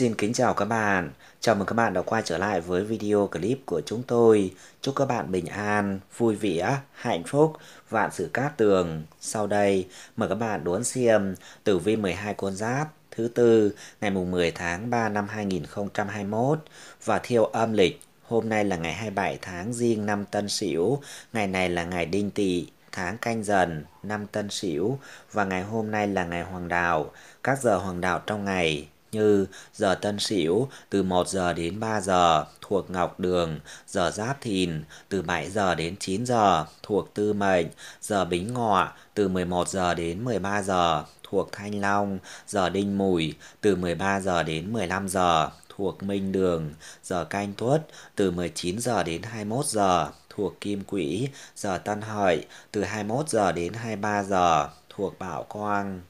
Xin kính chào các bạn, chào mừng các bạn đã quay trở lại với video clip của chúng tôi. Chúc các bạn bình an, vui vẻ, hạnh phúc, vạn sự cát tường. Sau đây, mời các bạn đón xem tử vi 12 con giáp thứ tư ngày mùng 10 tháng 3 năm 2021 và theo âm lịch. Hôm nay là ngày 27 tháng Giêng năm Tân Sửu, ngày này là ngày Đinh Tỵ, tháng canh dần, năm Tân Sửu và ngày hôm nay là ngày Hoàng đạo. Các giờ Hoàng đạo trong ngày như giờ Tân Sửu từ 1 giờ đến 3 giờ thuộc Ngọc Đường, giờ Giáp Thìn từ 7 giờ đến 9 giờ thuộc Tư Mệnh, giờ Bính Ngọ từ 11 giờ đến 13 giờ thuộc Thanh Long, giờ Đinh Mùi từ 13 giờ đến 15 giờ thuộc Minh Đường, giờ Canh Tuất từ 19 giờ đến 21 giờ thuộc Kim Quỹ, giờ Tân Hợi từ 21 giờ đến 23 giờ thuộc Bảo Quang.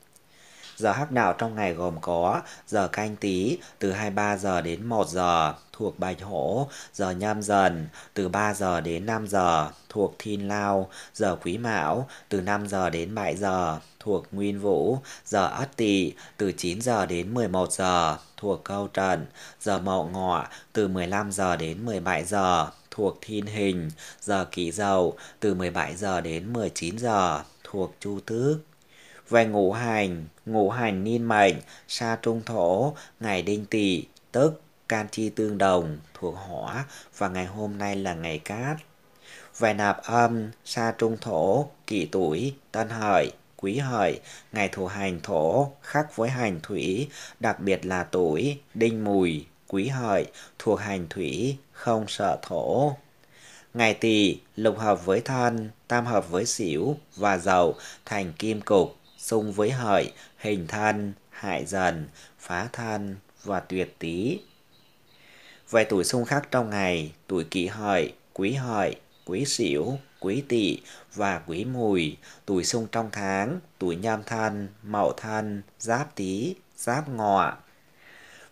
Giờ hắc đạo trong ngày gồm có giờ canh tí từ 23 giờ đến 1 giờ thuộc Bạch Hổ, giờ Nhâm Dần từ 3 giờ đến 5 giờ thuộc Thiên Lao, giờ Quý Mão từ 5 giờ đến 7 giờ thuộc Nguyên Vũ, giờ Ất Tỵ từ 9 giờ đến 11 giờ thuộc Câu Trần, giờ Mậu Ngọ từ 15 giờ đến 17 giờ thuộc Thiên Hình, giờ Kỷ Dậu từ 17 giờ đến 19 giờ thuộc Chu Tước về ngũ hành, ngũ hành niên mệnh, sa trung thổ, ngày đinh tỵ, tức can chi tương đồng, thuộc hỏa và ngày hôm nay là ngày cát. Về nạp âm, sa trung thổ, kỷ tuổi, tân hợi, quý hợi, ngày thủ hành thổ, khác với hành thủy, đặc biệt là tuổi, đinh mùi, quý hợi, thuộc hành thủy, không sợ thổ. Ngày tỵ lục hợp với thân, tam hợp với xỉu và dậu thành kim cục xung với hợi, hình thân, hại dần, phá thân và tuyệt tý. Vài tuổi xung khắc trong ngày, tuổi kỷ hợi, quý hợi, quý sửu, quý tỵ và quý mùi, tuổi xung trong tháng, tuổi nhâm thân, mậu thân, giáp tý, giáp ngọ.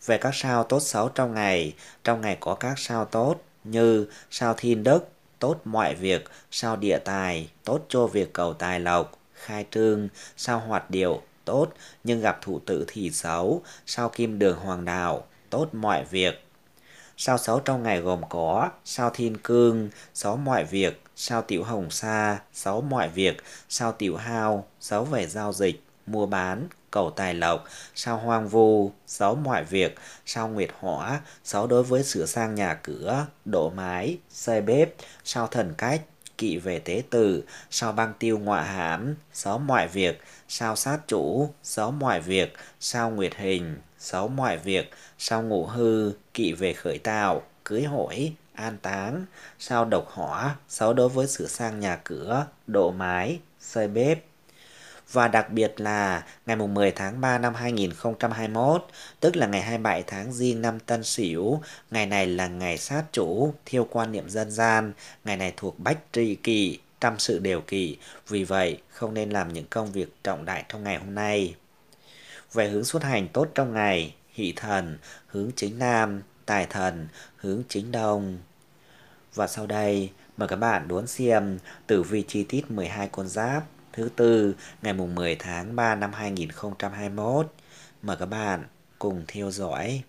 Về các sao tốt xấu trong ngày, trong ngày có các sao tốt như sao thiên đức, tốt mọi việc, sao địa tài, tốt cho việc cầu tài lộc, khai trương, sao hoạt điệu, tốt, nhưng gặp thủ tử thì xấu, sao kim đường hoàng đạo, tốt mọi việc. Sao xấu trong ngày gồm có sao thiên cương, xấu mọi việc, sao tiểu hồng sa, xấu mọi việc, sao tiểu hao, xấu về giao dịch, mua bán, cầu tài lộc, sao hoang vu, xấu mọi việc, sao nguyệt hỏa, xấu đối với sửa sang nhà cửa, đổ mái, xây bếp, sao thần cách, kỵ về tế tử, sao băng tiêu ngoại hãm, xấu mọi việc, sao sát chủ, xấu mọi việc, sao nguyệt hình, xấu mọi việc, sao ngũ hư, kỵ về khởi tạo, cưới hỏi, an táng, sao độc hỏa, xấu đối với sự sang nhà cửa, độ mái, xây bếp và đặc biệt là ngày 10 tháng 3 năm 2021, tức là ngày 27 tháng Giêng năm Tân Sửu, ngày này là ngày sát chủ, theo quan niệm dân gian, ngày này thuộc Bách Tri kỳ trăm sự đều kỳ vì vậy không nên làm những công việc trọng đại trong ngày hôm nay. Về hướng xuất hành tốt trong ngày, hỷ thần, hướng chính nam, tài thần, hướng chính đông. Và sau đây, mời các bạn đón xem tử vi chi tiết 12 con giáp thứ tư ngày mùng 10 tháng 3 năm 2021. Mời các bạn cùng theo dõi.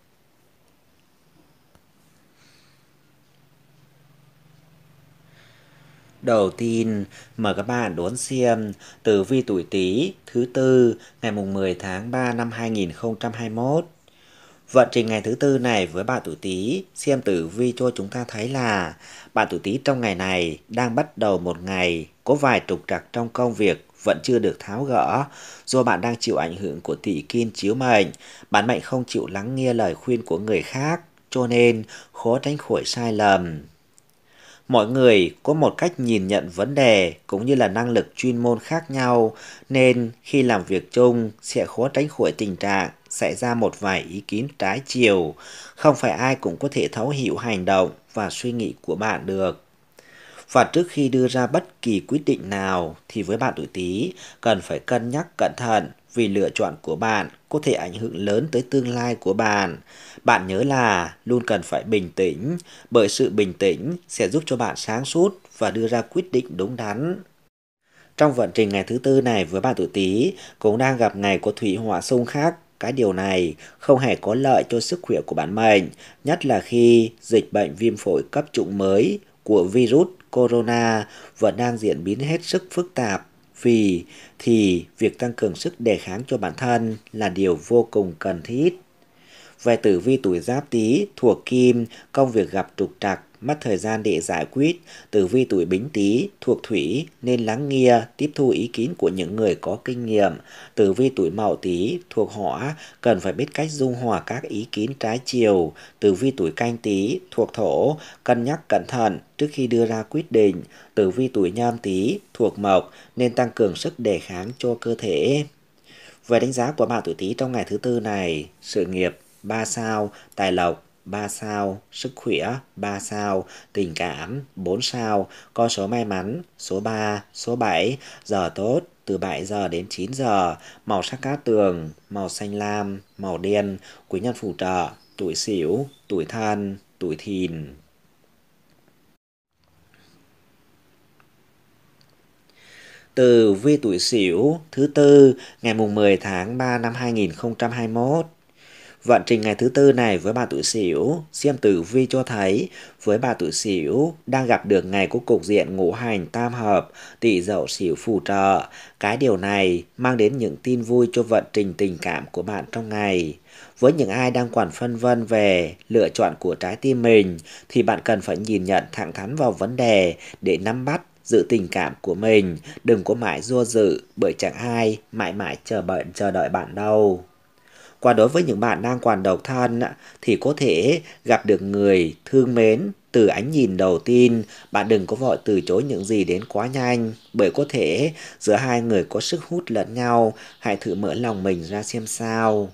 Đầu tiên, mời các bạn đón xem tử vi tuổi Tý thứ tư ngày mùng 10 tháng 3 năm 2021. Vận trình ngày thứ tư này với bạn tuổi Tý xem tử vi cho chúng ta thấy là bạn tuổi Tý trong ngày này đang bắt đầu một ngày có vài trục trặc trong công việc vẫn chưa được tháo gỡ do bạn đang chịu ảnh hưởng của tỷ kim chiếu mệnh. Bạn mệnh không chịu lắng nghe lời khuyên của người khác, cho nên khó tránh khỏi sai lầm. Mọi người có một cách nhìn nhận vấn đề cũng như là năng lực chuyên môn khác nhau nên khi làm việc chung sẽ khó tránh khỏi tình trạng xảy ra một vài ý kiến trái chiều. Không phải ai cũng có thể thấu hiểu hành động và suy nghĩ của bạn được. Và trước khi đưa ra bất kỳ quyết định nào thì với bạn tuổi Tý cần phải cân nhắc cẩn thận vì lựa chọn của bạn có thể ảnh hưởng lớn tới tương lai của bạn. Bạn nhớ là luôn cần phải bình tĩnh, bởi sự bình tĩnh sẽ giúp cho bạn sáng suốt và đưa ra quyết định đúng đắn. Trong vận trình ngày thứ tư này với bạn tuổi Tý cũng đang gặp ngày của thủy hỏa xung khác cái điều này không hề có lợi cho sức khỏe của bạn mệnh, nhất là khi dịch bệnh viêm phổi cấp chủng mới của virus corona vẫn đang diễn biến hết sức phức tạp vì thì việc tăng cường sức đề kháng cho bản thân là điều vô cùng cần thiết. Về tử vi tuổi giáp tý, thuộc kim, công việc gặp trục trặc, mất thời gian để giải quyết, tử vi tuổi bính tý thuộc thủy nên lắng nghe, tiếp thu ý kiến của những người có kinh nghiệm. Tử vi tuổi mậu tý thuộc hỏa cần phải biết cách dung hòa các ý kiến trái chiều. Tử vi tuổi canh tý thuộc thổ cân nhắc cẩn thận trước khi đưa ra quyết định. Tử vi tuổi nhâm tý thuộc mộc nên tăng cường sức đề kháng cho cơ thể. Về đánh giá của bạn tuổi tý trong ngày thứ tư này, sự nghiệp 3 sao, tài lộc 3 sao, sức khỏe 3 sao, tình cảm 4 sao, con số may mắn số 3, số 7, giờ tốt từ 7 giờ đến 9 giờ, màu sắc cát tường, màu xanh lam, màu đen, quý nhân phù trợ, tuổi xỉu, tuổi thân, tuổi thìn. Từ vi tuổi xỉu thứ tư ngày mùng 10 tháng 3 năm 2021 Vận trình ngày thứ tư này với bà tuổi Sửu, xem tử vi cho thấy với bà tuổi Sửu đang gặp được ngày của cục diện ngũ hành tam hợp, tỵ dậu Sửu phù trợ. Cái điều này mang đến những tin vui cho vận trình tình cảm của bạn trong ngày. Với những ai đang còn phân vân về lựa chọn của trái tim mình thì bạn cần phải nhìn nhận thẳng thắn vào vấn đề để nắm bắt giữ tình cảm của mình, đừng có mãi do dự bởi chẳng ai mãi mãi chờ đợi chờ đợi bạn đâu. Còn đối với những bạn đang còn độc thân thì có thể gặp được người thương mến từ ánh nhìn đầu tiên, bạn đừng có vội từ chối những gì đến quá nhanh, bởi có thể giữa hai người có sức hút lẫn nhau, hãy thử mở lòng mình ra xem sao.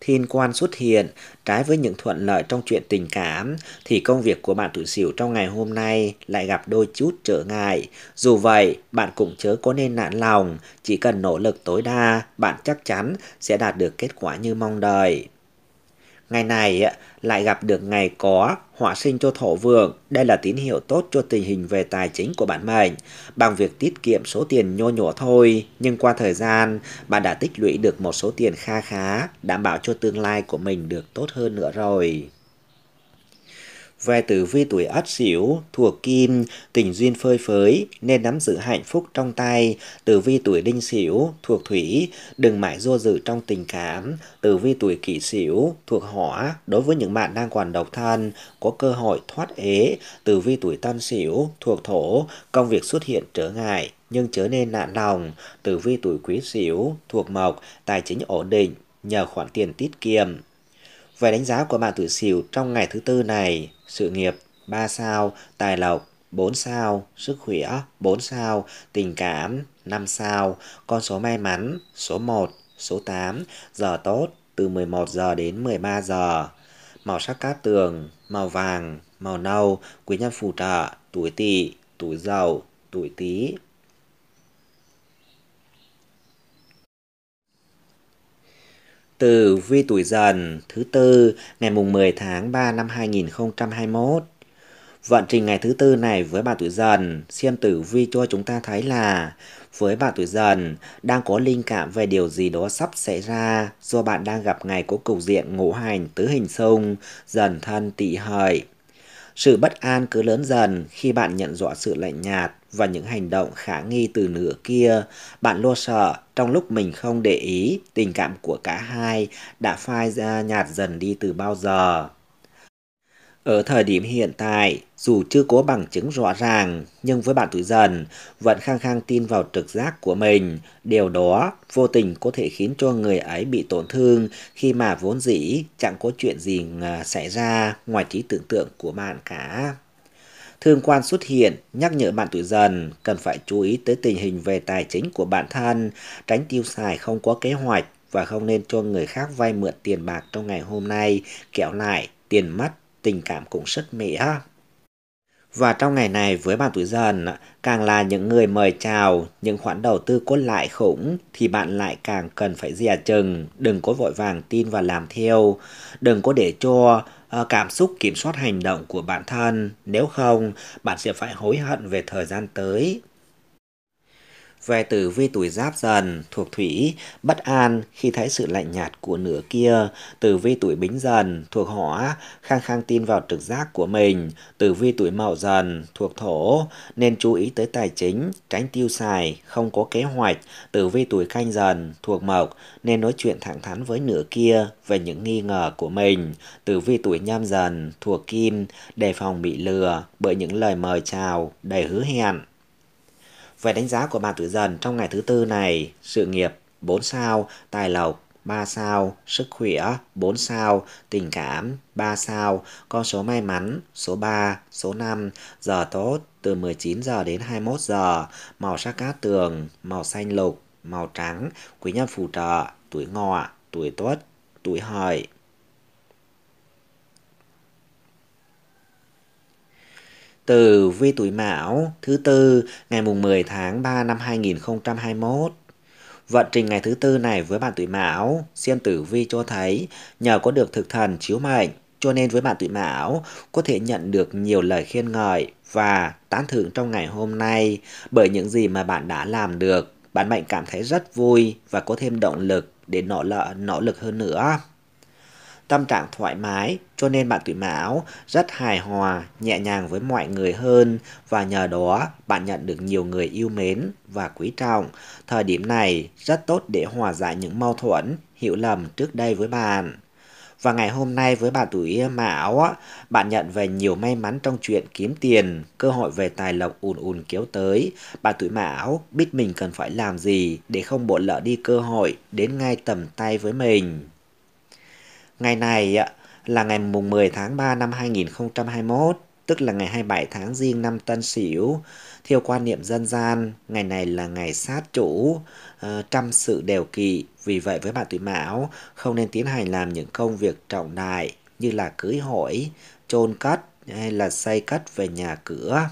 Thiên quan xuất hiện, trái với những thuận lợi trong chuyện tình cảm, thì công việc của bạn tuổi sửu trong ngày hôm nay lại gặp đôi chút trở ngại. Dù vậy, bạn cũng chớ có nên nản lòng, chỉ cần nỗ lực tối đa, bạn chắc chắn sẽ đạt được kết quả như mong đợi. Ngày này lại gặp được ngày có hỏa sinh cho thổ vượng, đây là tín hiệu tốt cho tình hình về tài chính của bạn mệnh. Bằng việc tiết kiệm số tiền nhô nhổ thôi, nhưng qua thời gian, bạn đã tích lũy được một số tiền kha khá, đảm bảo cho tương lai của mình được tốt hơn nữa rồi. Về tử vi tuổi ất sửu thuộc kim, tình duyên phơi phới nên nắm giữ hạnh phúc trong tay. Tử vi tuổi đinh sửu thuộc thủy, đừng mãi do dự trong tình cảm. Tử vi tuổi kỷ sửu thuộc hỏa, đối với những bạn đang còn độc thân có cơ hội thoát ế. Tử vi tuổi tân sửu thuộc thổ, công việc xuất hiện trở ngại nhưng chớ nên nạn lòng. Tử vi tuổi quý sửu thuộc mộc, tài chính ổn định nhờ khoản tiền tiết kiệm về đánh giá của bạn tuổi Sửu trong ngày thứ tư này, sự nghiệp 3 sao, tài lộc 4 sao, sức khỏe 4 sao, tình cảm 5 sao, con số may mắn số 1, số 8, giờ tốt từ 11 giờ đến 13 giờ. Màu sắc cát tường, màu vàng, màu nâu, quý nhân phù trợ, tuổi tỵ, tuổi dậu, tuổi tý, Từ vi tuổi dần thứ tư ngày mùng 10 tháng 3 năm 2021. Vận trình ngày thứ tư này với bà tuổi dần, xem tử vi cho chúng ta thấy là với bạn tuổi dần đang có linh cảm về điều gì đó sắp xảy ra do bạn đang gặp ngày có cục diện ngũ hành tứ hình xung dần thân tỵ hợi sự bất an cứ lớn dần khi bạn nhận rõ sự lạnh nhạt và những hành động khả nghi từ nửa kia. Bạn lo sợ trong lúc mình không để ý tình cảm của cả hai đã phai ra nhạt dần đi từ bao giờ. Ở thời điểm hiện tại, dù chưa có bằng chứng rõ ràng, nhưng với bạn tuổi dần, vẫn khăng khăng tin vào trực giác của mình. Điều đó vô tình có thể khiến cho người ấy bị tổn thương khi mà vốn dĩ chẳng có chuyện gì xảy ra ngoài trí tưởng tượng của bạn cả. Thương quan xuất hiện nhắc nhở bạn tuổi dần cần phải chú ý tới tình hình về tài chính của bản thân, tránh tiêu xài không có kế hoạch và không nên cho người khác vay mượn tiền bạc trong ngày hôm nay, kẹo lại tiền mất tình cảm cũng rất mỹ ha Và trong ngày này với bạn tuổi dần, càng là những người mời chào, những khoản đầu tư cốt lại khủng thì bạn lại càng cần phải dè chừng, đừng có vội vàng tin và làm theo, đừng có để cho ờ, cảm xúc kiểm soát hành động của bản thân, nếu không bạn sẽ phải hối hận về thời gian tới về tử vi tuổi giáp dần thuộc thủy bất an khi thấy sự lạnh nhạt của nửa kia Tử vi tuổi bính dần thuộc hỏa khang khang tin vào trực giác của mình Tử vi tuổi mậu dần thuộc thổ nên chú ý tới tài chính tránh tiêu xài không có kế hoạch Tử vi tuổi canh dần thuộc mộc nên nói chuyện thẳng thắn với nửa kia về những nghi ngờ của mình Tử vi tuổi nhâm dần thuộc kim đề phòng bị lừa bởi những lời mời chào đầy hứa hẹn về đánh giá của bạn tuổi dần trong ngày thứ tư này, sự nghiệp 4 sao, tài lộc 3 sao, sức khỏe 4 sao, tình cảm 3 sao, con số may mắn số 3, số 5, giờ tốt từ 19 giờ đến 21 giờ, màu sắc cát tường, màu xanh lục, màu trắng, quý nhân phù trợ, tuổi ngọ, tuổi tuất, tuổi hợi. từ vi tuổi Mão thứ tư ngày mùng 10 tháng 3 năm 2021. Vận trình ngày thứ tư này với bạn tuổi Mão, xem tử vi cho thấy nhờ có được thực thần chiếu mệnh, cho nên với bạn tuổi Mão có thể nhận được nhiều lời khen ngợi và tán thưởng trong ngày hôm nay bởi những gì mà bạn đã làm được. Bạn mệnh cảm thấy rất vui và có thêm động lực để nỗ, lợ, nỗ lực hơn nữa tâm trạng thoải mái, cho nên bạn tuổi Mão rất hài hòa, nhẹ nhàng với mọi người hơn và nhờ đó bạn nhận được nhiều người yêu mến và quý trọng. Thời điểm này rất tốt để hòa giải những mâu thuẫn, hiểu lầm trước đây với bạn. Và ngày hôm nay với bạn tuổi Mão, bạn nhận về nhiều may mắn trong chuyện kiếm tiền, cơ hội về tài lộc ùn ùn kéo tới. Bạn tuổi Mão biết mình cần phải làm gì để không bỏ lỡ đi cơ hội đến ngay tầm tay với mình. Ngày này là ngày mùng 10 tháng 3 năm 2021, tức là ngày 27 tháng Giêng năm Tân Sửu. Theo quan niệm dân gian, ngày này là ngày sát chủ, ờ, trăm sự đều kỵ. Vì vậy với bạn tuổi Mão, không nên tiến hành làm những công việc trọng đại như là cưới hỏi, chôn cất hay là xây cất về nhà cửa.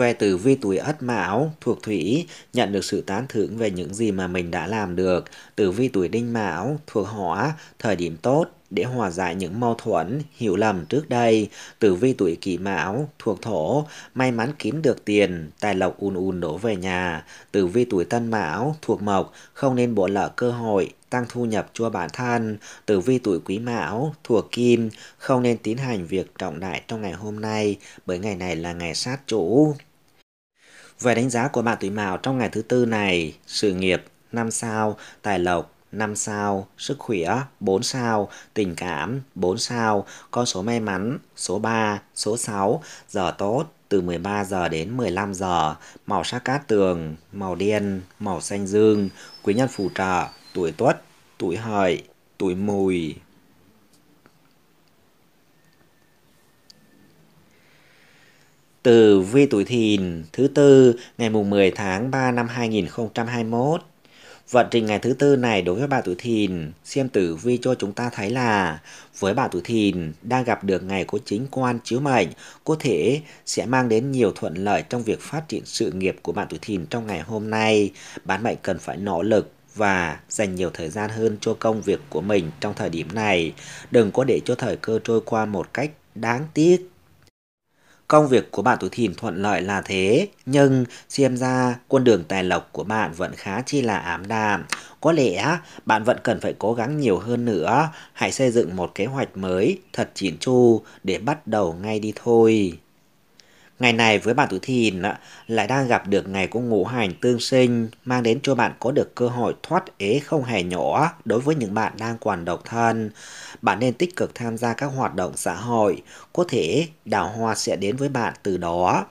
Về từ vi tuổi ất mão thuộc thủy nhận được sự tán thưởng về những gì mà mình đã làm được. Từ vi tuổi đinh mão thuộc hỏa thời điểm tốt để hòa giải những mâu thuẫn, hiểu lầm trước đây. Tử vi tuổi kỷ mão, thuộc thổ, may mắn kiếm được tiền, tài lộc ùn ùn đổ về nhà. Tử vi tuổi tân mão, thuộc mộc, không nên bỏ lỡ cơ hội, tăng thu nhập cho bản thân. Tử vi tuổi quý mão, thuộc kim, không nên tiến hành việc trọng đại trong ngày hôm nay, bởi ngày này là ngày sát chủ. Về đánh giá của bạn tuổi Mão trong ngày thứ tư này, sự nghiệp 5 sao, tài lộc 5 sao, sức khỏe 4 sao, tình cảm 4 sao, con số may mắn số 3, số 6, giờ tốt từ 13 giờ đến 15 giờ, màu sắc cát tường, màu đen, màu xanh dương, quý nhân phù trợ, tuổi tuất, tuổi hợi, tuổi mùi. Tử vi tuổi thìn thứ tư ngày mùng 10 tháng 3 năm 2021. Vận trình ngày thứ tư này đối với bà tuổi thìn, xem tử vi cho chúng ta thấy là với bà tuổi thìn đang gặp được ngày có chính quan chiếu mệnh, có thể sẽ mang đến nhiều thuận lợi trong việc phát triển sự nghiệp của bạn tuổi thìn trong ngày hôm nay. Bán mệnh cần phải nỗ lực và dành nhiều thời gian hơn cho công việc của mình trong thời điểm này. Đừng có để cho thời cơ trôi qua một cách đáng tiếc Công việc của bạn tuổi thìn thuận lợi là thế, nhưng xem ra con đường tài lộc của bạn vẫn khá chi là ám đạm. Có lẽ bạn vẫn cần phải cố gắng nhiều hơn nữa, hãy xây dựng một kế hoạch mới thật chỉn chu để bắt đầu ngay đi thôi. Ngày này với bạn tuổi thìn lại đang gặp được ngày của ngũ hành tương sinh mang đến cho bạn có được cơ hội thoát ế không hề nhỏ đối với những bạn đang còn độc thân. Bạn nên tích cực tham gia các hoạt động xã hội, có thể đào hoa sẽ đến với bạn từ đó.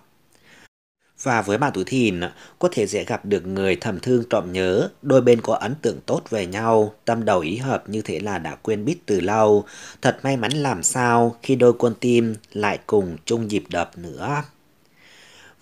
Và với bạn tuổi thìn, có thể dễ gặp được người thầm thương trộm nhớ, đôi bên có ấn tượng tốt về nhau, tâm đầu ý hợp như thế là đã quên biết từ lâu. Thật may mắn làm sao khi đôi con tim lại cùng chung dịp đập nữa.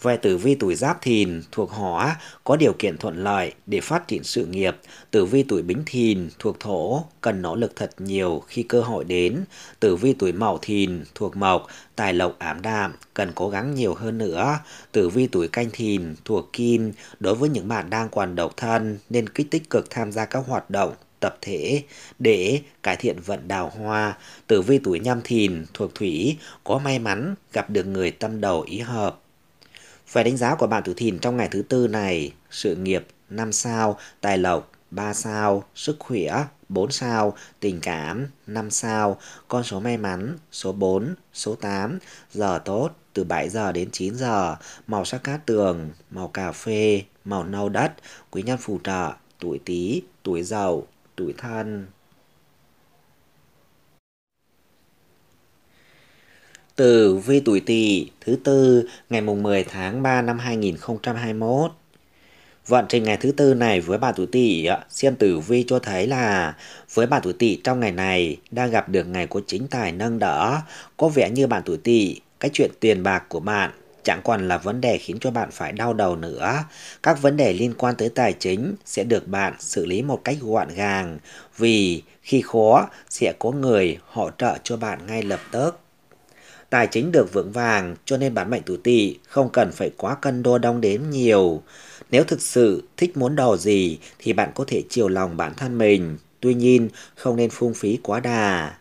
Về tử vi tuổi giáp thìn thuộc hỏa có điều kiện thuận lợi để phát triển sự nghiệp. Tử vi tuổi bính thìn thuộc thổ cần nỗ lực thật nhiều khi cơ hội đến. Tử vi tuổi mậu thìn thuộc mộc tài lộc ảm đạm cần cố gắng nhiều hơn nữa. Tử vi tuổi canh thìn thuộc kim đối với những bạn đang còn độc thân nên kích tích cực tham gia các hoạt động tập thể để cải thiện vận đào hoa. Tử vi tuổi nhâm thìn thuộc thủy có may mắn gặp được người tâm đầu ý hợp về đánh giá của bạn tử thìn trong ngày thứ tư này, sự nghiệp 5 sao, tài lộc 3 sao, sức khỏe 4 sao, tình cảm 5 sao, con số may mắn số 4, số 8, giờ tốt từ 7 giờ đến 9 giờ, màu sắc cát tường, màu cà phê, màu nâu đất, quý nhân phù trợ, tuổi Tý, tuổi giàu, tuổi Thân. Tử vi tuổi Tỵ thứ tư ngày mùng 10 tháng 3 năm 2021. Vận trình ngày thứ tư này với bà tuổi Tỵ, xem tử vi cho thấy là với bà tuổi Tỵ trong ngày này đang gặp được ngày của chính tài nâng đỡ, có vẻ như bạn tuổi Tỵ, cái chuyện tiền bạc của bạn chẳng còn là vấn đề khiến cho bạn phải đau đầu nữa. Các vấn đề liên quan tới tài chính sẽ được bạn xử lý một cách gọn gàng vì khi khó sẽ có người hỗ trợ cho bạn ngay lập tức tài chính được vững vàng cho nên bán mệnh tứ tỵ không cần phải quá cân đo đong đếm nhiều. Nếu thực sự thích muốn đồ gì thì bạn có thể chiều lòng bản thân mình, tuy nhiên không nên phung phí quá đà.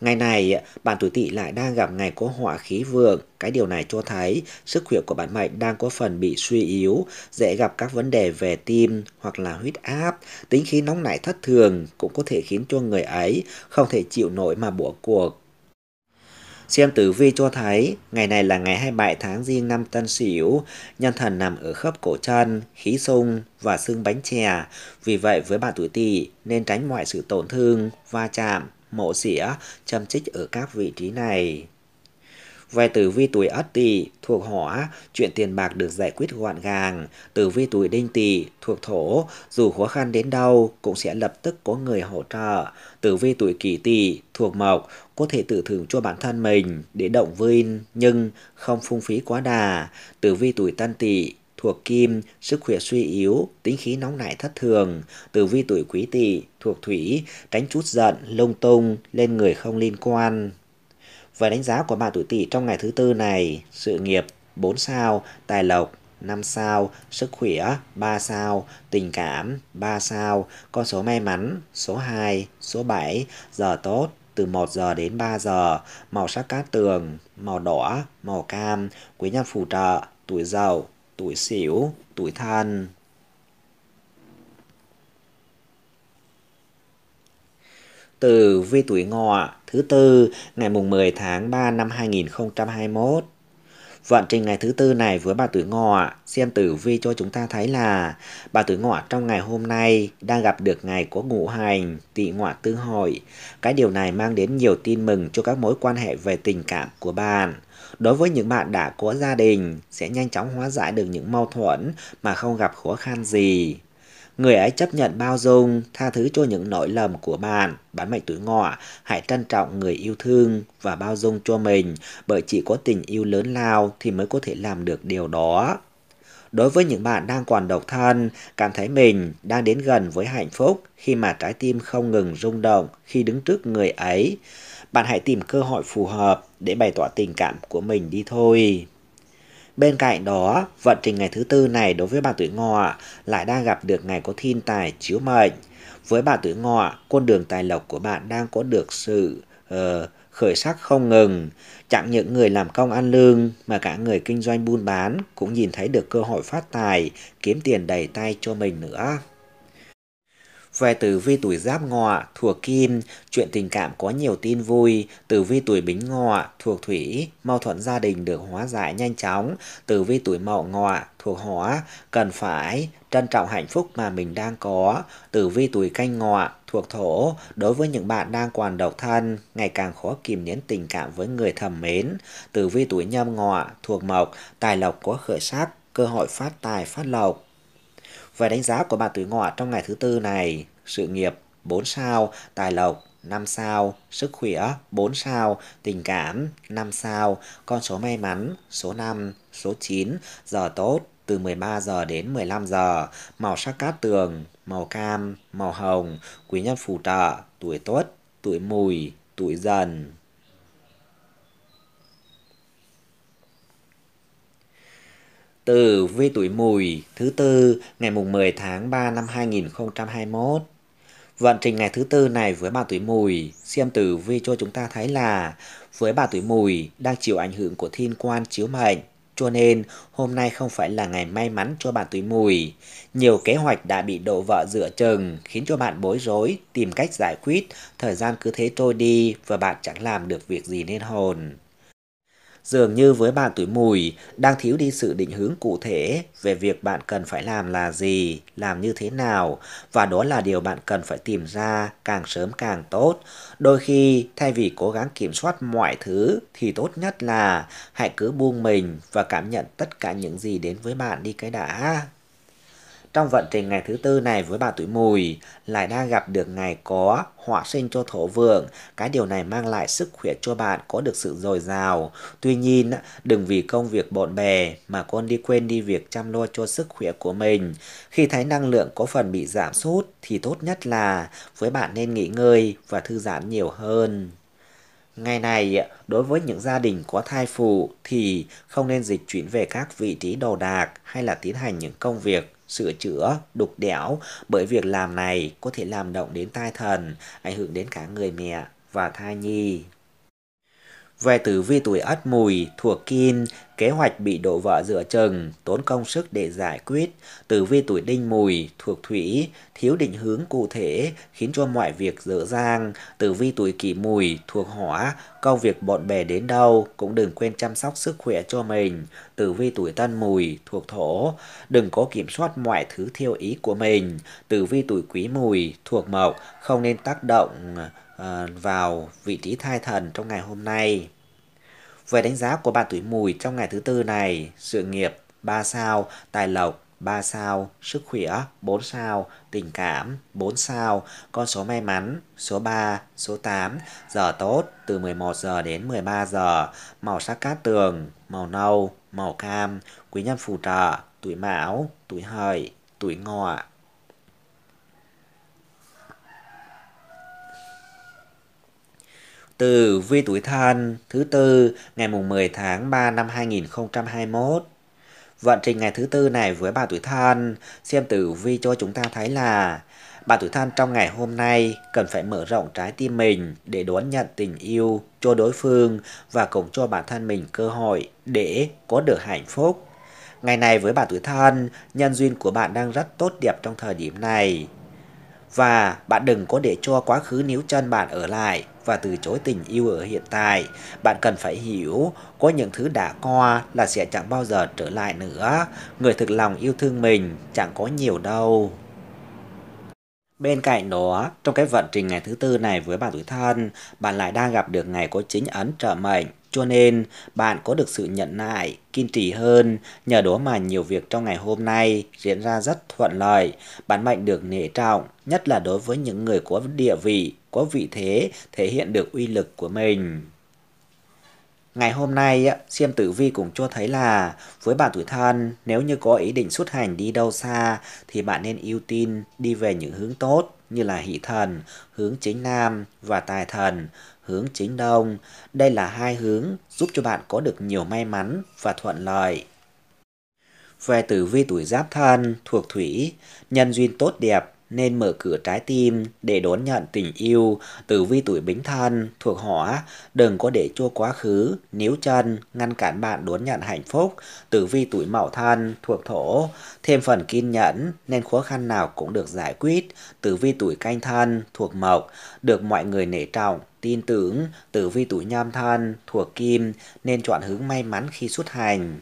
Ngày này, bạn tuổi tỵ lại đang gặp ngày có họa khí vượng. Cái điều này cho thấy sức khỏe của bạn mệnh đang có phần bị suy yếu, dễ gặp các vấn đề về tim hoặc là huyết áp. Tính khí nóng nảy thất thường cũng có thể khiến cho người ấy không thể chịu nổi mà bỏ cuộc. Xem tử vi cho thấy, ngày này là ngày 27 tháng riêng năm Tân Sửu, nhân thần nằm ở khớp cổ chân, khí sung và xương bánh chè. Vì vậy với bạn tuổi Tỵ nên tránh mọi sự tổn thương, va chạm, mổ xỉa, châm chích ở các vị trí này. Về tử vi tuổi Ất Tỵ thuộc Hỏa, chuyện tiền bạc được giải quyết gọn gàng. Tử vi tuổi Đinh Tỵ thuộc Thổ, dù khó khăn đến đâu cũng sẽ lập tức có người hỗ trợ. Tử vi tuổi Kỷ Tỵ thuộc Mộc, có thể tự thưởng cho bản thân mình để động viên nhưng không phung phí quá đà. Tử vi tuổi Tân Tỵ thuộc kim, sức khỏe suy yếu, tính khí nóng nảy thất thường, tử vi tuổi quý tỵ thuộc thủy, tránh chút giận, lung tung lên người không liên quan về đánh giá của bạn tuổi Tỵ trong ngày thứ tư này, sự nghiệp 4 sao, tài lộc 5 sao, sức khỏe 3 sao, tình cảm 3 sao, con số may mắn số 2, số 7, giờ tốt từ 1 giờ đến 3 giờ, màu sắc cát tường, màu đỏ, màu cam, quý nhân phù trợ, tuổi giàu tuổi xỉu tuổi thân. Tử vi tuổi ngọ thứ tư ngày mùng 10 tháng 3 năm 2021. Vận trình ngày thứ tư này với bà tuổi ngọ, xem tử vi cho chúng ta thấy là bà tuổi ngọ trong ngày hôm nay đang gặp được ngày có ngũ hành, tị ngọ tương hội. Cái điều này mang đến nhiều tin mừng cho các mối quan hệ về tình cảm của bạn. Đối với những bạn đã có gia đình, sẽ nhanh chóng hóa giải được những mâu thuẫn mà không gặp khó khăn gì. Người ấy chấp nhận bao dung, tha thứ cho những lỗi lầm của bạn. Bán mệnh tuổi ngọ, hãy trân trọng người yêu thương và bao dung cho mình, bởi chỉ có tình yêu lớn lao thì mới có thể làm được điều đó. Đối với những bạn đang còn độc thân, cảm thấy mình đang đến gần với hạnh phúc khi mà trái tim không ngừng rung động khi đứng trước người ấy, bạn hãy tìm cơ hội phù hợp để bày tỏ tình cảm của mình đi thôi. Bên cạnh đó, vận trình ngày thứ tư này đối với bạn tuổi ngọ lại đang gặp được ngày có thiên tài chiếu mệnh. Với bạn tuổi ngọ, con đường tài lộc của bạn đang có được sự uh, khởi sắc không ngừng. Chẳng những người làm công ăn lương mà cả người kinh doanh buôn bán cũng nhìn thấy được cơ hội phát tài, kiếm tiền đầy tay cho mình nữa. Về tử vi tuổi giáp ngọ thuộc kim, chuyện tình cảm có nhiều tin vui. Tử vi tuổi bính ngọ thuộc thủy, mâu thuẫn gia đình được hóa giải nhanh chóng. Tử vi tuổi mậu ngọ thuộc hỏa cần phải trân trọng hạnh phúc mà mình đang có. Tử vi tuổi canh ngọ thuộc thổ, đối với những bạn đang còn độc thân, ngày càng khó kìm nén tình cảm với người thầm mến. Tử vi tuổi nhâm ngọ thuộc mộc, tài lộc có khởi sắc, cơ hội phát tài phát lộc. Về đánh giá của bạn tuổi ngọ trong ngày thứ tư này, sự nghiệp 4 sao, tài lộc 5 sao, sức khỏe 4 sao, tình cảm 5 sao, con số may mắn số 5, số 9, giờ tốt từ 13 giờ đến 15 giờ, màu sắc cát tường, màu cam, màu hồng, quý nhân phù trợ, tuổi tuất, tuổi mùi, tuổi dần. từ vi tuổi mùi thứ tư ngày mùng 10 tháng 3 năm 2021. Vận trình ngày thứ tư này với bà tuổi mùi, xem tử vi cho chúng ta thấy là với bà tuổi mùi đang chịu ảnh hưởng của thiên quan chiếu mệnh. Cho nên hôm nay không phải là ngày may mắn cho bạn tuổi mùi. Nhiều kế hoạch đã bị đổ vỡ dựa chừng khiến cho bạn bối rối, tìm cách giải quyết. Thời gian cứ thế trôi đi và bạn chẳng làm được việc gì nên hồn. Dường như với bạn tuổi mùi, đang thiếu đi sự định hướng cụ thể về việc bạn cần phải làm là gì, làm như thế nào, và đó là điều bạn cần phải tìm ra càng sớm càng tốt. Đôi khi, thay vì cố gắng kiểm soát mọi thứ, thì tốt nhất là hãy cứ buông mình và cảm nhận tất cả những gì đến với bạn đi cái đã. Trong vận trình ngày thứ tư này với bà tuổi mùi, lại đang gặp được ngày có họa sinh cho thổ vượng. Cái điều này mang lại sức khỏe cho bạn có được sự dồi dào. Tuy nhiên, đừng vì công việc bộn bề mà con đi quên đi việc chăm lo cho sức khỏe của mình. Khi thấy năng lượng có phần bị giảm sút thì tốt nhất là với bạn nên nghỉ ngơi và thư giãn nhiều hơn. Ngày này, đối với những gia đình có thai phụ thì không nên dịch chuyển về các vị trí đồ đạc hay là tiến hành những công việc sửa chữa, đục đẽo bởi việc làm này có thể làm động đến tai thần, ảnh hưởng đến cả người mẹ và thai nhi. Về tử vi tuổi Ất Mùi thuộc Kim Kế hoạch bị đổ vỡ giữa chừng, tốn công sức để giải quyết, tử vi tuổi đinh mùi, thuộc thủy, thiếu định hướng cụ thể, khiến cho mọi việc dở dang, tử vi tuổi kỷ mùi, thuộc hỏa, công việc bọn bè đến đâu cũng đừng quên chăm sóc sức khỏe cho mình, tử vi tuổi tân mùi, thuộc thổ, đừng có kiểm soát mọi thứ theo ý của mình, tử vi tuổi quý mùi, thuộc mộc, không nên tác động ờ, vào vị trí thai thần trong ngày hôm nay. Về đánh giá của bạn tuổi mùi trong ngày thứ tư này, sự nghiệp 3 sao, tài lộc 3 sao, sức khỏe 4 sao, tình cảm 4 sao, con số may mắn số 3, số 8, giờ tốt từ 11 giờ đến 13 giờ, màu sắc cát tường, màu nâu, màu cam, quý nhân phù trợ, tuổi mão, tuổi hợi, tuổi ngọ. từ vi tuổi thân thứ tư ngày mùng 10 tháng 3 năm 2021. Vận trình ngày thứ tư này với bà tuổi thân, xem tử vi cho chúng ta thấy là bà tuổi thân trong ngày hôm nay cần phải mở rộng trái tim mình để đón nhận tình yêu cho đối phương và cũng cho bản thân mình cơ hội để có được hạnh phúc. Ngày này với bà tuổi thân, nhân duyên của bạn đang rất tốt đẹp trong thời điểm này. Và bạn đừng có để cho quá khứ níu chân bạn ở lại và từ chối tình yêu ở hiện tại. Bạn cần phải hiểu, có những thứ đã qua là sẽ chẳng bao giờ trở lại nữa. Người thực lòng yêu thương mình chẳng có nhiều đâu. Bên cạnh đó, trong cái vận trình ngày thứ tư này với bạn tuổi thân, bạn lại đang gặp được ngày có chính ấn trợ mệnh cho nên bạn có được sự nhận lại kiên trì hơn, nhờ đó mà nhiều việc trong ngày hôm nay diễn ra rất thuận lợi, bản mệnh được nể trọng, nhất là đối với những người có địa vị, có vị thế, thể hiện được uy lực của mình. Ngày hôm nay, xem tử vi cũng cho thấy là với bạn tuổi thân, nếu như có ý định xuất hành đi đâu xa thì bạn nên ưu tin đi về những hướng tốt như là hỷ thần, hướng chính nam và tài thần, hướng chính đông. Đây là hai hướng giúp cho bạn có được nhiều may mắn và thuận lợi. Về tử vi tuổi giáp thân, thuộc thủy, nhân duyên tốt đẹp, nên mở cửa trái tim để đón nhận tình yêu từ vi tuổi bính thân thuộc hỏa đừng có để cho quá khứ níu chân ngăn cản bạn đón nhận hạnh phúc từ vi tuổi mậu thân thuộc thổ thêm phần kiên nhẫn nên khó khăn nào cũng được giải quyết từ vi tuổi canh thân thuộc mộc được mọi người nể trọng tin tưởng từ vi tuổi nhâm thân thuộc kim nên chọn hướng may mắn khi xuất hành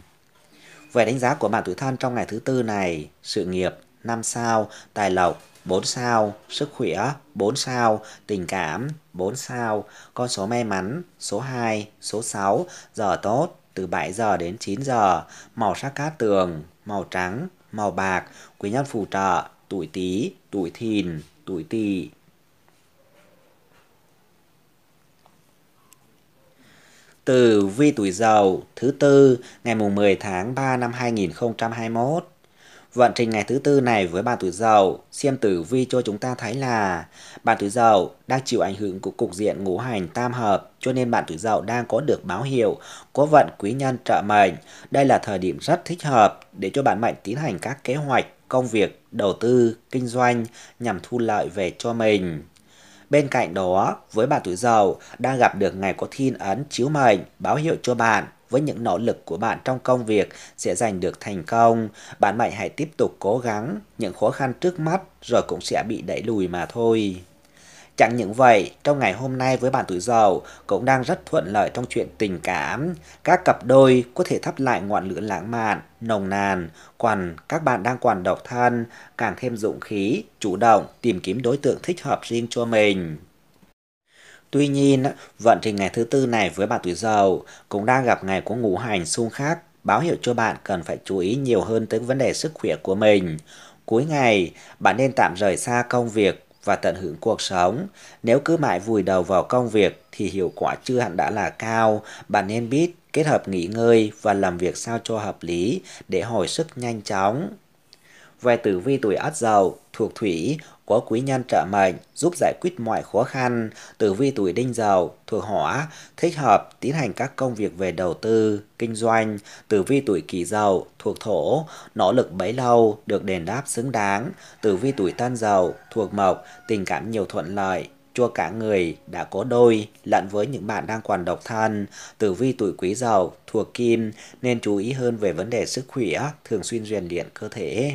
về đánh giá của bạn tuổi thân trong ngày thứ tư này sự nghiệp năm sao tài lộc 4 sao, sức khỏe 4 sao, tình cảm 4 sao, con số may mắn số 2, số 6, giờ tốt từ 7 giờ đến 9 giờ, màu sắc cát tường, màu trắng, màu bạc, quý nhân phù trợ, tuổi Tý, tuổi Thìn, tuổi Tỵ. Từ vi tuổi Dậu thứ tư ngày mùng 10 tháng 3 năm 2021. Vận trình ngày thứ tư này với bạn tuổi dậu, xem tử vi cho chúng ta thấy là bạn tuổi dậu đang chịu ảnh hưởng của cục diện ngũ hành tam hợp, cho nên bạn tuổi dậu đang có được báo hiệu có vận quý nhân trợ mệnh. Đây là thời điểm rất thích hợp để cho bạn mệnh tiến hành các kế hoạch, công việc, đầu tư, kinh doanh nhằm thu lợi về cho mình. Bên cạnh đó, với bạn tuổi dậu đang gặp được ngày có thiên ấn chiếu mệnh báo hiệu cho bạn với những nỗ lực của bạn trong công việc sẽ giành được thành công. Bạn mạnh hãy tiếp tục cố gắng, những khó khăn trước mắt rồi cũng sẽ bị đẩy lùi mà thôi. Chẳng những vậy, trong ngày hôm nay với bạn tuổi giàu cũng đang rất thuận lợi trong chuyện tình cảm. Các cặp đôi có thể thắp lại ngọn lửa lãng mạn, nồng nàn, còn các bạn đang còn độc thân càng thêm dũng khí, chủ động tìm kiếm đối tượng thích hợp riêng cho mình. Tuy nhiên, vận trình ngày thứ tư này với bạn tuổi dậu cũng đang gặp ngày của ngũ hành xung khắc, báo hiệu cho bạn cần phải chú ý nhiều hơn tới vấn đề sức khỏe của mình. Cuối ngày, bạn nên tạm rời xa công việc và tận hưởng cuộc sống. Nếu cứ mãi vùi đầu vào công việc thì hiệu quả chưa hẳn đã là cao. Bạn nên biết kết hợp nghỉ ngơi và làm việc sao cho hợp lý để hồi sức nhanh chóng về tử vi tuổi ất dậu thuộc thủy có quý nhân trợ mệnh giúp giải quyết mọi khó khăn tử vi tuổi đinh dậu thuộc hỏa thích hợp tiến hành các công việc về đầu tư kinh doanh tử vi tuổi kỷ dậu thuộc thổ nỗ lực bấy lâu được đền đáp xứng đáng tử vi tuổi tân dậu thuộc mộc tình cảm nhiều thuận lợi cho cả người đã có đôi lẫn với những bạn đang còn độc thân tử vi tuổi quý dậu thuộc kim nên chú ý hơn về vấn đề sức khỏe thường xuyên rèn luyện cơ thể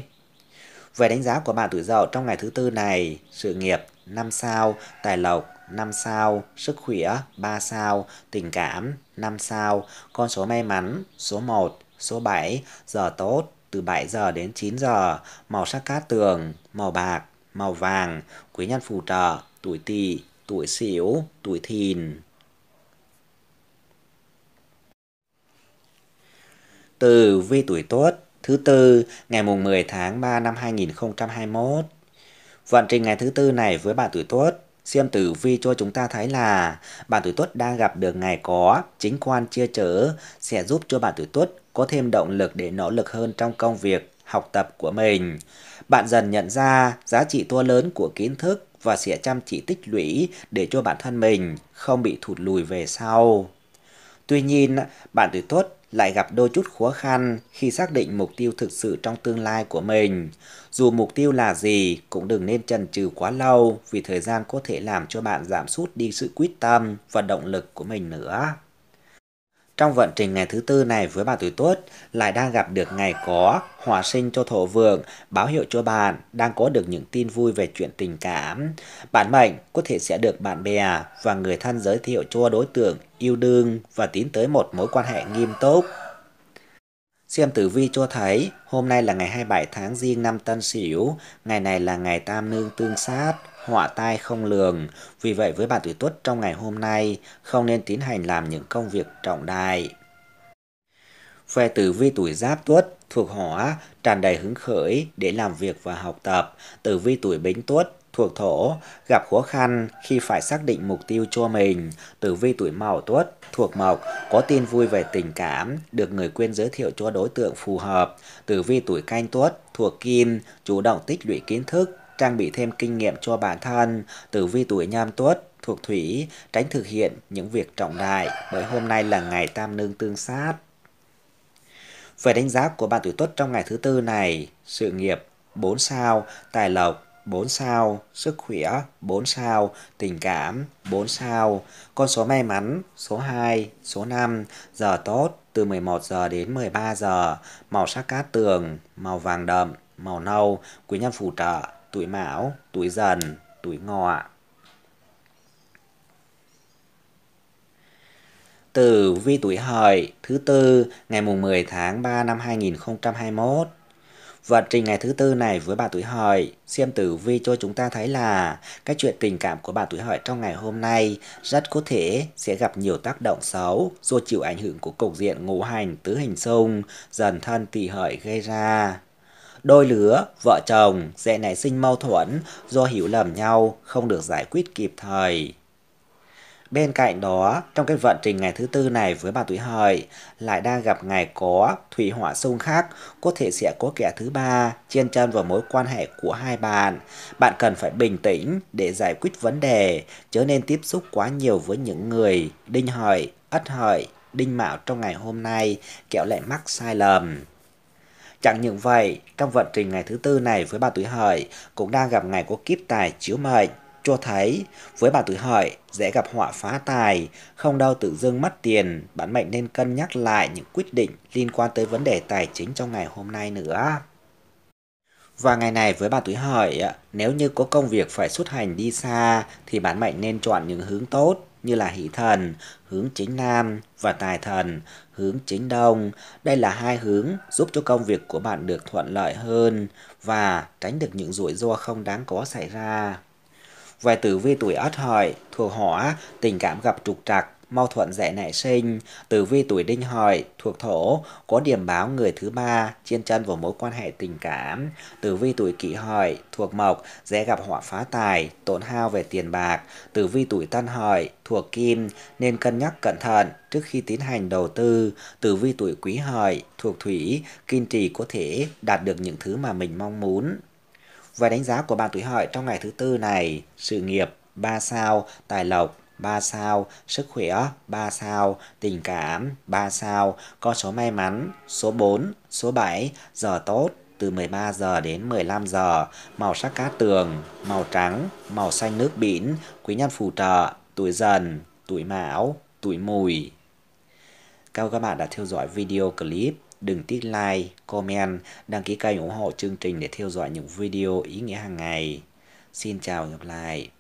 về đánh giá của bạn tuổi dậu trong ngày thứ tư này, sự nghiệp 5 sao, tài lộc 5 sao, sức khỏe 3 sao, tình cảm 5 sao, con số may mắn số 1, số 7, giờ tốt từ 7 giờ đến 9 giờ, màu sắc cát tường, màu bạc, màu vàng, quý nhân phù trợ, tuổi tỵ, tuổi sửu, tuổi thìn. Từ vi tuổi tốt thứ tư ngày mùng 10 tháng 3 năm 2021. Vận trình ngày thứ tư này với bạn tuổi tuất Xem tử vi cho chúng ta thấy là bạn tuổi tuất đang gặp được ngày có chính quan chia chở sẽ giúp cho bạn tuổi tuất có thêm động lực để nỗ lực hơn trong công việc, học tập của mình. Bạn dần nhận ra giá trị to lớn của kiến thức và sẽ chăm chỉ tích lũy để cho bản thân mình không bị thụt lùi về sau. Tuy nhiên, bạn tuổi tuất lại gặp đôi chút khó khăn khi xác định mục tiêu thực sự trong tương lai của mình. Dù mục tiêu là gì, cũng đừng nên chần chừ quá lâu vì thời gian có thể làm cho bạn giảm sút đi sự quyết tâm và động lực của mình nữa. Trong vận trình ngày thứ tư này với bà tuổi tuất lại đang gặp được ngày có hòa sinh cho thổ vượng, báo hiệu cho bạn đang có được những tin vui về chuyện tình cảm. Bản mệnh có thể sẽ được bạn bè và người thân giới thiệu cho đối tượng yêu đương và tiến tới một mối quan hệ nghiêm túc. Xem tử vi cho thấy, hôm nay là ngày 27 tháng riêng năm Tân Sửu, ngày này là ngày Tam Nương tương sát, họa tai không lường. Vì vậy với bạn tuổi tuất trong ngày hôm nay, không nên tiến hành làm những công việc trọng đại. Về tử vi tuổi giáp tuất, thuộc hỏa, tràn đầy hứng khởi để làm việc và học tập. Tử vi tuổi bính tuất, thuộc thổ, gặp khó khăn khi phải xác định mục tiêu cho mình. Tử vi tuổi mậu tuất, thuộc mộc, có tin vui về tình cảm, được người quen giới thiệu cho đối tượng phù hợp. Tử vi tuổi canh tuất, thuộc kim, chủ động tích lũy kiến thức, trang bị thêm kinh nghiệm cho bản thân, tử vi tuổi nhâm tuất thuộc thủy, tránh thực hiện những việc trọng đại, bởi hôm nay là ngày tam nương tương sát. Về đánh giá của bạn tuổi tuất trong ngày thứ tư này, sự nghiệp 4 sao, tài lộc 4 sao, sức khỏe 4 sao, tình cảm 4 sao, con số may mắn số 2, số 5, giờ tốt từ 11 giờ đến 13 giờ, màu sắc cát tường, màu vàng đậm, màu nâu, quý nhân phù trợ tuổi Mão, tuổi Dần, tuổi Ngọ. Từ vi tuổi Hợi thứ tư ngày mùng 10 tháng 3 năm 2021. Vận trình ngày thứ tư này với bạn tuổi hợi, xem tử vi cho chúng ta thấy là các chuyện tình cảm của bạn tuổi hợi trong ngày hôm nay rất có thể sẽ gặp nhiều tác động xấu do chịu ảnh hưởng của cục diện ngũ hành tứ hình xung dần thân tỵ hợi gây ra. Đôi lứa, vợ chồng sẽ nảy sinh mâu thuẫn do hiểu lầm nhau, không được giải quyết kịp thời. Bên cạnh đó, trong cái vận trình ngày thứ tư này với bà tuổi hợi lại đang gặp ngày có thủy hỏa xung khắc, có thể sẽ có kẻ thứ ba chen chân vào mối quan hệ của hai bạn. Bạn cần phải bình tĩnh để giải quyết vấn đề, chớ nên tiếp xúc quá nhiều với những người đinh hợi, ất hợi, đinh mạo trong ngày hôm nay, kẻo lại mắc sai lầm. Chẳng những vậy, trong vận trình ngày thứ tư này với bà tuổi hợi cũng đang gặp ngày có kiếp tài chiếu mệnh. Cho thấy, với bà tuổi hợi dễ gặp họa phá tài, không đâu tự dưng mất tiền, bản mệnh nên cân nhắc lại những quyết định liên quan tới vấn đề tài chính trong ngày hôm nay nữa. Và ngày này với bà tuổi hợi, nếu như có công việc phải xuất hành đi xa thì bản mệnh nên chọn những hướng tốt, như là hỷ thần hướng chính nam và tài thần hướng chính đông. Đây là hai hướng giúp cho công việc của bạn được thuận lợi hơn và tránh được những rủi ro không đáng có xảy ra. Về tử vi tuổi Ất Hợi, thuộc hỏa, tình cảm gặp trục trặc, Mâu thuẫn dễ nảy sinh, tử vi tuổi đinh hợi, thuộc thổ, có điểm báo người thứ ba, trên chân vào mối quan hệ tình cảm. Tử vi tuổi kỷ hợi, thuộc mộc, dễ gặp họa phá tài, tổn hao về tiền bạc. Tử vi tuổi tân hợi, thuộc kim, nên cân nhắc cẩn thận trước khi tiến hành đầu tư. Tử vi tuổi quý hợi, thuộc thủy, kiên trì có thể đạt được những thứ mà mình mong muốn. Và đánh giá của bạn tuổi hợi trong ngày thứ tư này, sự nghiệp 3 sao, tài lộc 3 sao, sức khỏe 3 sao, tình cảm 3 sao, con số may mắn số 4, số 7, giờ tốt từ 13 giờ đến 15 giờ, màu sắc cát tường, màu trắng, màu xanh nước biển, quý nhân phù trợ, tuổi dần, tuổi mão, tuổi mùi. Cảm ơn các bạn đã theo dõi video clip. Đừng tiếc like, comment, đăng ký kênh ủng hộ chương trình để theo dõi những video ý nghĩa hàng ngày. Xin chào và gặp lại.